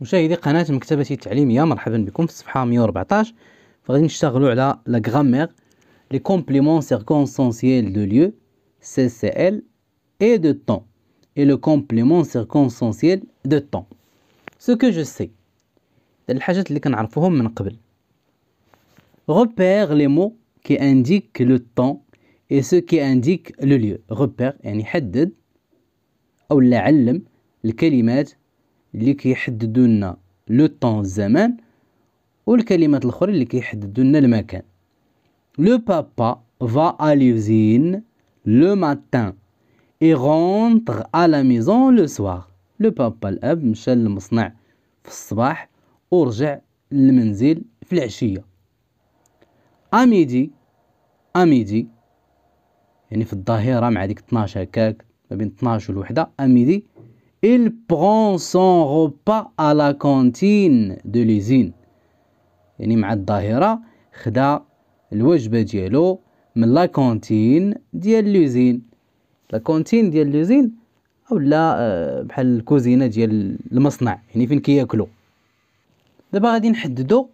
مشاهدي قناة مكتبة التعليمية مرحبا بكم في الصفحة 114 فغادي نشتغلوا على لا غرامير لي كومبليمون سيركونسونسييل دو ليو سي سي ال اي دو طون اي لو كومبليمون سيركونسونسييل دو طون سو كو جو سي الحاجات اللي كنعرفوهم من قبل روبير لي مو كي انديك لو طون اي سو كي انديك لو ليو روبير يعني حدد او علم الكلمات اللي كيحددوا لنا لو طون الزمان والكلمات الاخرين اللي كيحددوا لنا المكان لو بابا فا اليوزين لو ماتان اي رونتر ا لا ميزون لو سوار لو بابا الاب مشى للمصنع في الصباح ورجع للمنزل في العشيه اميدي اميدي يعني في الظهيره مع ديك 12 هكاك ما بين 12 والوحده اميدي Il prend son repas à la cantine de l'usine. يعني مع الظاهرة خدا الوجبة ديالو من لا كونتين ديال لوزين لا كونتين ديال لوزين اولا بحال الكوزينه ديال المصنع يعني فين كياكلو دابا غادي نحددو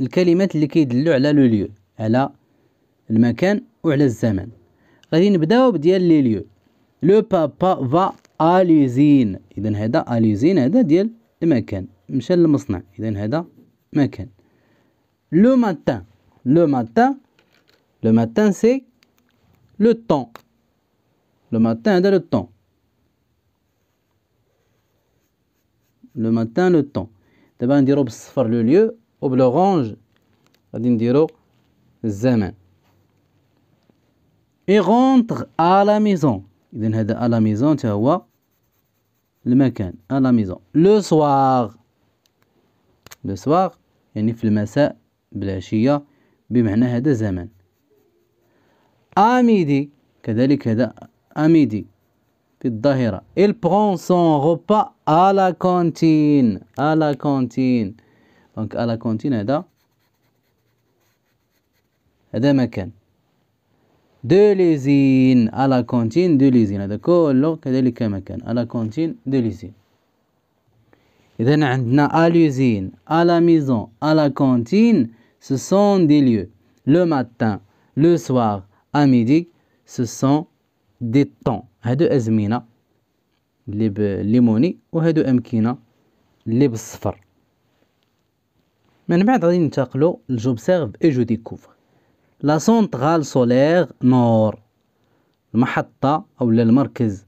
الكلمات اللي كيدلو على لو ليو على المكان وعلى الزمان غادي نبداو بديال لي ليو لو بابا فا اليوزين اذا هذا اليوزين هذا ديال المكان مشى للمصنع اذا هذا مكان لو ماتان لو ماتان لو ماتان سي لو طون لو ماتان هذا لو طون لو ماتان لو طون دابا نديرو بالصفر لو ليو وبلورانج غادي نديرو الزمان اي غونتر ا لا ميزون اذا هذا ا لا ميزون حتى هو المكان ا لا ميزون لو soir لو soir يعني في المساء بالعشية بمعنى هذا زمان أميدي كذلك هذا أميدي في الظاهرة il prend son repas à la cantine à la cantine دونك à la cantine هذا هذا مكان دو ليزين على كونتين دو ليزين هذا كله كذلك مكان على كونتين دو ليزين إذا عندنا أليزين على ميزون على كونتين ce sont des lieux. Le matin, le soir, à midi, ce sont des temps. هادو أزمنة اللي بالليموني وهادو أمكنة اللي بالصفر من بعد غادي ننتقلوا لجوبسيرف اي جو ديكوفر لا سونترال سولير نور المحطة أو المركز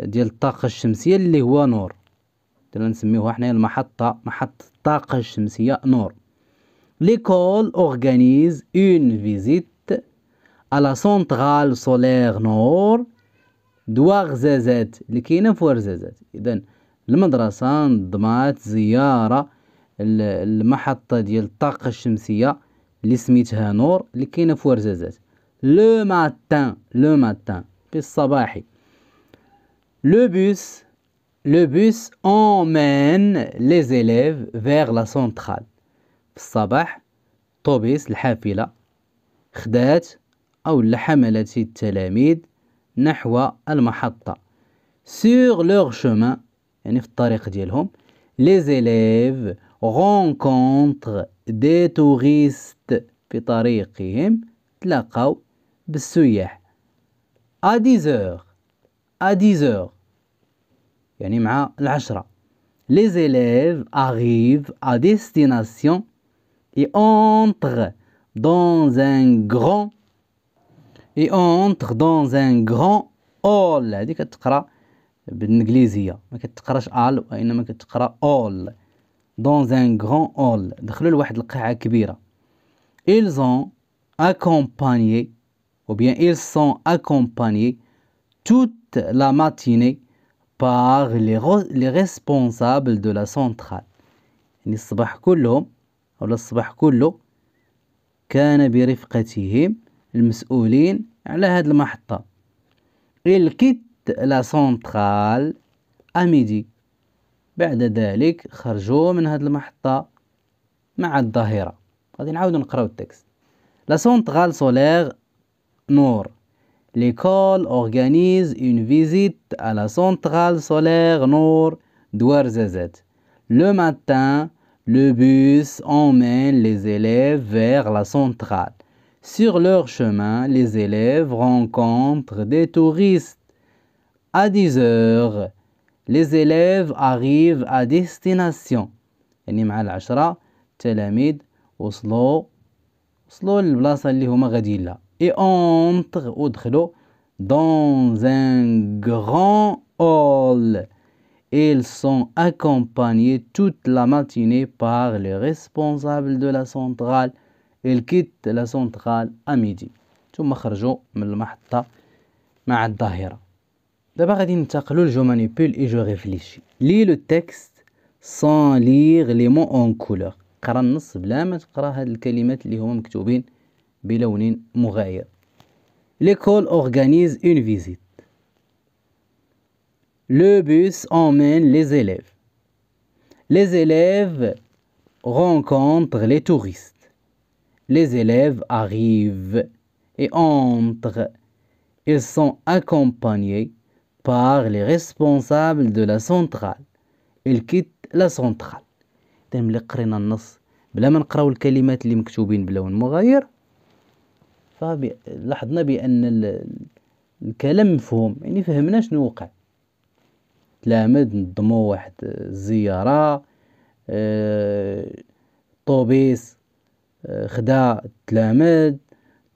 ديال الطاقة الشمسية اللي هو نور دابا نسميوها حنايا المحطة محطة الطاقة الشمسية نور ليكول أورغانيز اون فيزيت لا سونترال سولير نور دوا غزازات اللي كاينه في ورزازات اذا المدرسه نظمات زياره المحطه ديال الطاقه الشمسيه اللي سميتها نور اللي كاينه في ورزازات لو ماتان لو ماتان في الصباحي لو بوس لو بوس اومين لي زيليف فيغ لا سونترال في الصباح طوبيس الحافله خدات او حملت التلاميذ نحو المحطه سور لوغ شومان يعني في الطريق ديالهم لي زيليف رونكونتر دي توغيست في طريقهم تلاقوا بالسياح أديزور أديزور يعني مع العشرة لي زيليف اغيف ا ديستيناسيون اي اونتر دون ان غران اي اونتر دون ان غران اول هذه كتقرا بالانجليزيه ما كتقراش ال وانما كتقرا اول dans un grand hall دخلوا لواحد القاعة كبيرة ils ont accompagné ou bien ils sont accompagnés toute la matinée par les, les responsables de la centrale يعني الصباح كلهم ولا الصباح كله كان برفقتهم المسؤولين على هذه المحطة il quitte la centrale à midi بعد ذلك خرجوا من هذه المحطة مع الظاهرة غادي نعاودو نقراو التكست لا سونترال سولير نور ليكول اورغانيز اون فيزيت ا لا سونترال سولير نور دوار زازات لو ماتان لو بوس اومين لي زيليف فيغ لا سونترال سيغ leur chemin, لي élèves رونكونتر دي توريست À 10 les élèves arrivent à destination يعني مع العشرة التلاميذ وصلوا وصلوا للبلاصة اللي هما غاديين لها اي اونتغ ودخلوا dans un grand hall Ils sont accompagnés toute la matinée par les responsables de la centrale. Ils quittent la centrale à midi. ثم خرجوا من المحطة مع الظاهرة. D'abord, je manipule et je réfléchis. Lis le texte sans lire les mots en couleur. l'école organise une visite le bus emmène les élèves les élèves rencontrent les touristes les élèves arrivent et entrent ils sont accompagnés par les responsables de la centrale il quitte la centrale تم اللي قرينا النص بلا ما نقراو الكلمات اللي مكتوبين بلون مغاير فلاحظنا بان الكلام مفهوم يعني فهمنا شنو وقع تلامد نضمو واحد الزياره طوبيس خدا تلامد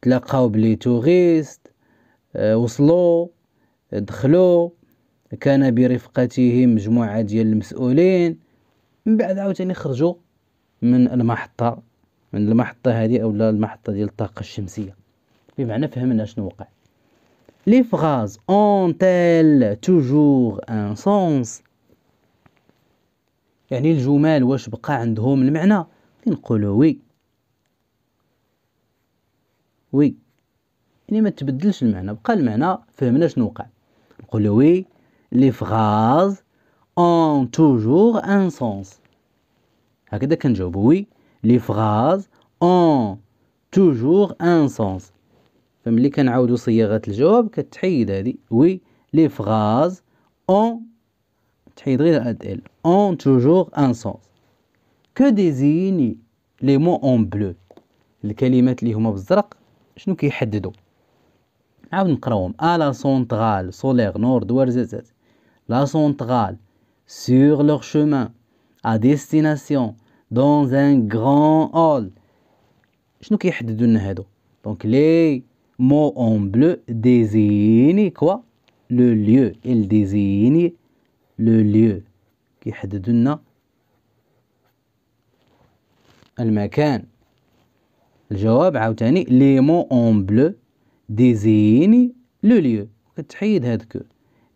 تلاقاو بلي توغيست وصلو وصلوا دخلوا كان برفقته مجموعة ديال المسؤولين من بعد عاوتاني خرجوا من المحطة من المحطة هذه أو المحطة ديال الطاقة الشمسية بمعنى فهمنا شنو وقع لي فراز اون تيل توجور ان سونس يعني الجمال واش بقى عندهم المعنى نقولوا وي وي يعني ما تبدلش المعنى بقى المعنى فهمنا شنو وقع قلوي لي فغاز اون توجور ان سونس هكذا كنجاوبو وي لي فغاز اون توجور ان سونس فملي كنعاودو صياغه الجواب كتحيد هذه وي لي فغاز اون تحيد غير هاد ال اون توجور ان سونس كو ديزيني لي مو اون بلو الكلمات اللي هما بالزرق شنو كيحددوا à la centrale solaire nord-ouest la centrale sur leur chemin à destination dans un grand hall Je que je veux dire. Donc les mots en bleu désignent quoi le lieu il désigne le lieu كيحددوا Le المكان Le عاوتاني les mots en bleu. ديزيني لو ليو كتحيد هاد كو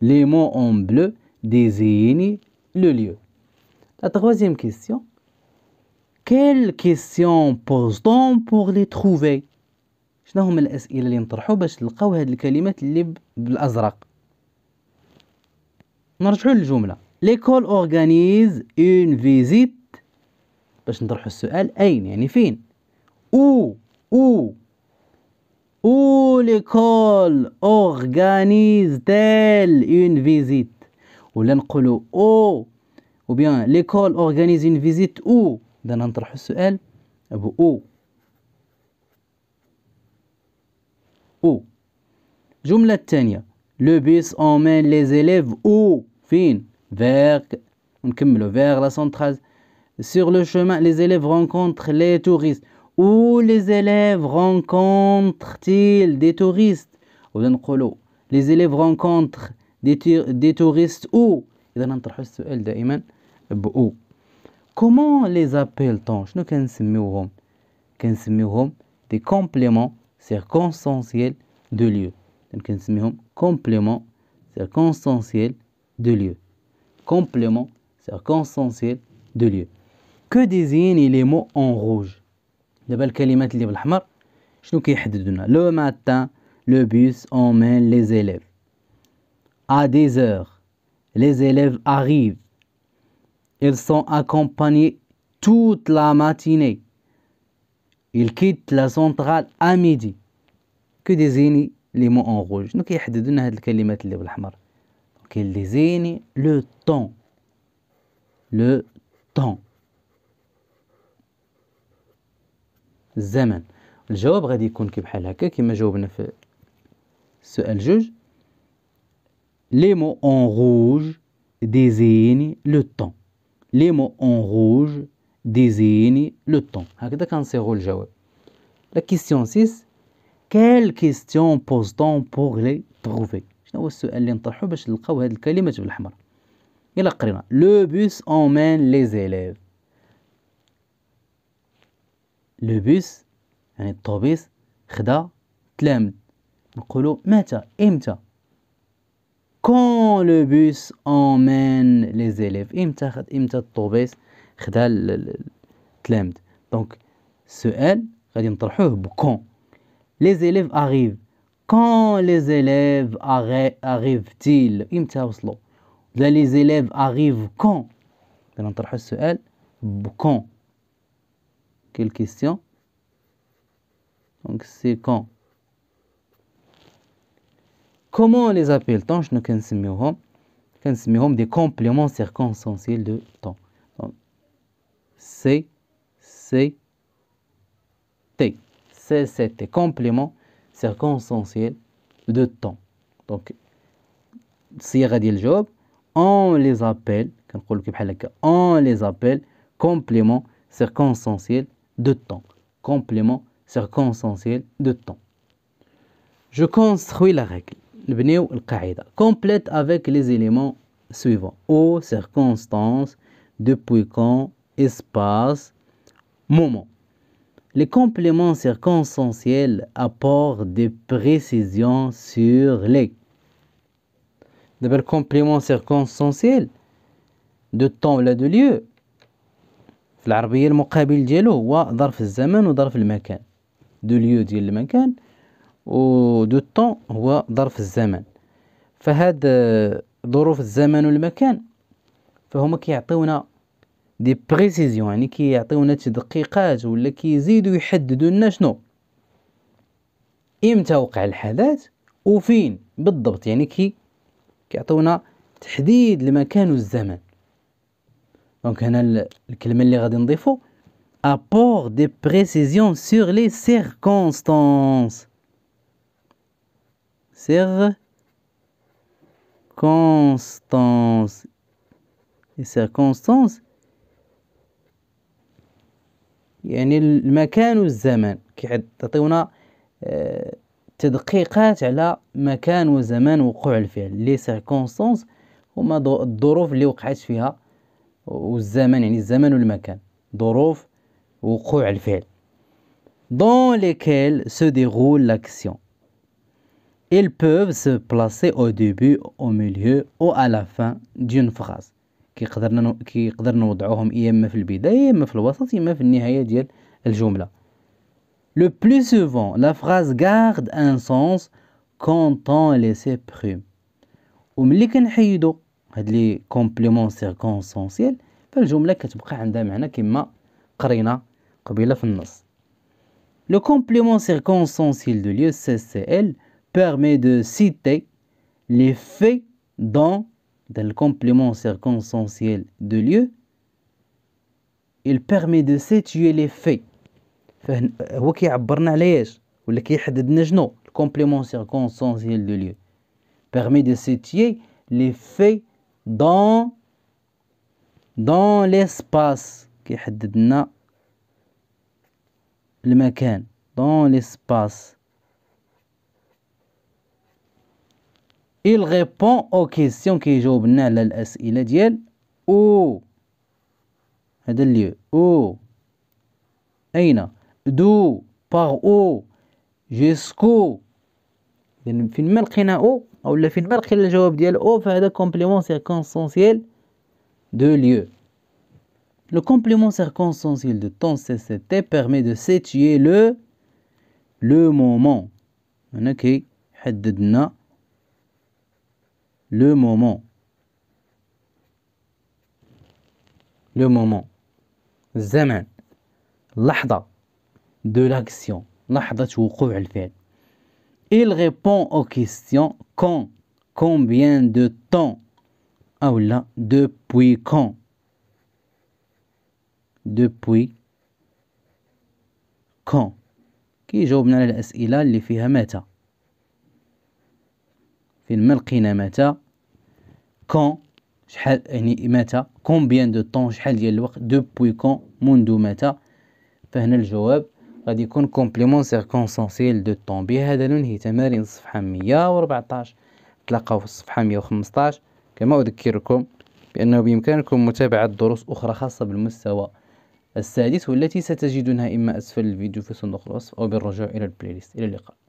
لي مو اون بلو ديزيني لو ليو لا troisième كيسيون كيل كيسيون بوزتون بوغ لي تروفي شنو هما الاسئله اللي نطرحو باش نلقاو هاد الكلمات اللي بالازرق نرجعو للجمله ليكول اورغانيز اون فيزيت باش نطرحو السؤال اين يعني فين او او où l'école organise-t-elle une visite Ou ou bien l'école organise une visite où Dans notre où Où Jumla Le bus emmène les élèves où Fin. On vers la centrale. Sur le chemin, les élèves rencontrent les touristes où les élèves rencontrent-ils des touristes les élèves rencontrent des, touristes où Comment les appelle-t-on des compléments circonstanciels de lieu. compléments circonstanciels de lieu. Compléments circonstanciels de lieu. Que désignent les mots en rouge le matin, le bus emmène les élèves. À des heures, les élèves arrivent. Ils sont accompagnés toute la matinée. Ils quittent la centrale à midi. Que désigne les mots en rouge le temps le temps الزمن الجواب غادي يكون كي بحال هكا كما جاوبنا في السؤال جوج لي مو اون روج ديزيني لو طون لي مو اون روج ديزيني لو طون هكذا كنصيغوا الجواب لا كيسيون 6 كال كيسيون بوزتون بوغ لي تروفي شنو هو السؤال اللي نطرحو باش نلقاو هاد الكلمات بالاحمر الا قرينا لو بوس اون مان لي زيليف لو بوس يعني الطوبيس خدا تلامد نقولوا متى امتى كون لو بوس امين لي زيليف امتى خد امتى الطوبيس خدا تلامد دونك السؤال غادي نطرحوه بكون لي زيليف اغيف كون لي زيليف اغيف تيل امتى وصلوا ولا لي زيليف اغيف كون غادي نطرحو السؤال بكون Quelle question Donc c'est quand Comment les appelle-t-on des compléments circonstanciels de temps. C, C, T. c'est c'est Complément circonstanciel de temps. Donc, si le job, on les appelle, on les appelle compléments circonstanciels de temps. Complément circonstanciel de temps. Je construis la règle. Complète avec les éléments suivants. Aux circonstances, depuis quand, espace, moment. Les compléments circonstanciels apportent des précisions sur les. D'abord, complément circonstanciel de temps ou de lieu. في العربيه المقابل ديالو هو ظرف الزمن وظرف المكان دو ليو ديال المكان و دو طون هو ظرف الزمن فهاد ظروف الزمن والمكان فهما كيعطيونا دي بريسيزيون يعني كيعطيونا تدقيقات ولا كيزيدوا يحددوا لنا شنو امتى وقع الحدث وفين بالضبط يعني كي كيعطيونا تحديد المكان والزمن Donc, le mot qu'on va ajouter est apport de précision sur les circonstances. circonstances, Les circonstances. cest à le lieu et le temps. Il y a des précisions sur le lieu, le temps et la situation. Les circonstances, c'est-à-dire les situations qui se passent. والزمن يعني الزمن والمكان ظروف وقوع الفعل دون ليكيل سو ديغول لاكسيون Ils بوف سو بلاسي au او au milieu ou دون la fin d'une phrase. كيقدرنا كيقدر نوضعوهم يا اما في البدايه يا اما في الوسط يا اما في النهايه ديال الجمله لو بلو سوفون لا فراز غارد ان سونس كونطون لي سي بريم وملي كنحيدو هاد لي كومبليمون سيركونسونسييل فالجمله كتبقى عندها معنى كما قرينا قبيله في النص لو كومبليمون سيركونسونسييل دو ليو سي سي ال permet دو سيتي لي في دون dans le complément دو ليو lieu il permet de situer les faits هو كيعبرنا على ايش ولا كيحددنا شنو الكومبليمون سيركونستانسييل دو ليو permet de situer les faits dans dans l'espace qui le dans l'espace il répond aux questions qui جاوبنا على الاسئله où Où Où lieu Où par où jusqu'où The complement y complément circonstanciel de lieu. Le complément circonstanciel de temps, c'est permet de situer le moment. le moment. Le moment. Le moment. Le moment. Le moment. Le il répond aux questions quand, combien de temps, ou là, depuis quand, depuis quand. كي جاوبنا على الأسئلة اللي فيها متى فين ما لقينا متى كون شحال يعني متى كومبيان دو طون شحال ديال الوقت دوبوي كون منذ متى فهنا الجواب غادي يكون كومبليمون سيركونسونسييل دو طون بهذا ننهي تمارين الصفحه 114 نتلاقاو في الصفحه 115 كما اذكركم بانه بامكانكم متابعه دروس اخرى خاصه بالمستوى السادس والتي ستجدونها اما اسفل الفيديو في صندوق الوصف او بالرجوع الى البلاي ليست الى اللقاء